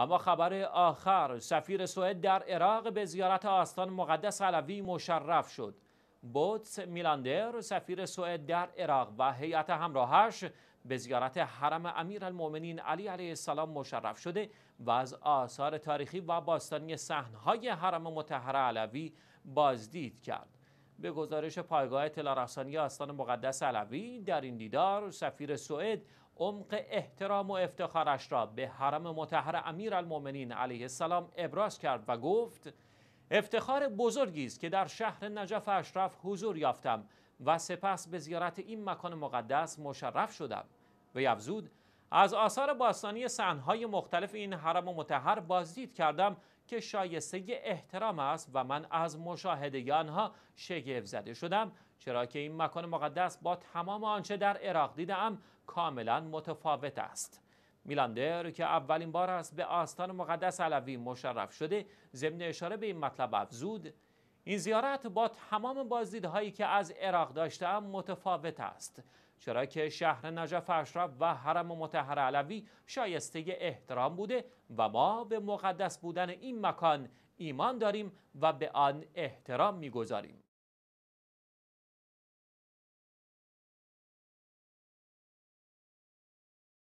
اما خبر آخر سفیر سوئد در عراق به زیارت آستان مقدس علوی مشرف شد بوتس میلاندر سفیر سوئد در عراق و هیئت همراهش به زیارت حرم امیرالمؤمنین علی علیه السلام مشرف شده و از آثار تاریخی و باستانی صحنهای حرم مطهر علوی بازدید کرد به گزارش پایگاه رسانی آستان مقدس علوی در این دیدار سفیر سوئد عمق احترام و افتخارش را به حرم متحر امیر المومنین علیه السلام ابراز کرد و گفت افتخار بزرگی است که در شهر نجف اشرف حضور یافتم و سپس به زیارت این مکان مقدس مشرف شدم و یفزود از آثار باستانی سنهای مختلف این حرم متحر بازدید کردم که شایسته احترام است و من از مشاهده آنها شگفت زده شدم چرا که این مکان مقدس با تمام آنچه در عراق دیدم کاملا متفاوت است میلاندر که اولین بار است به آستان مقدس علوی مشرف شده ضمن اشاره به این مطلب افزود این زیارت با تمام بازدیدهایی که از عراق داشتم متفاوت است چرا که شهر نجف اشرف و حرم متحر علوی شایسته احترام بوده و ما به مقدس بودن این مکان ایمان داریم و به آن احترام میگذاریم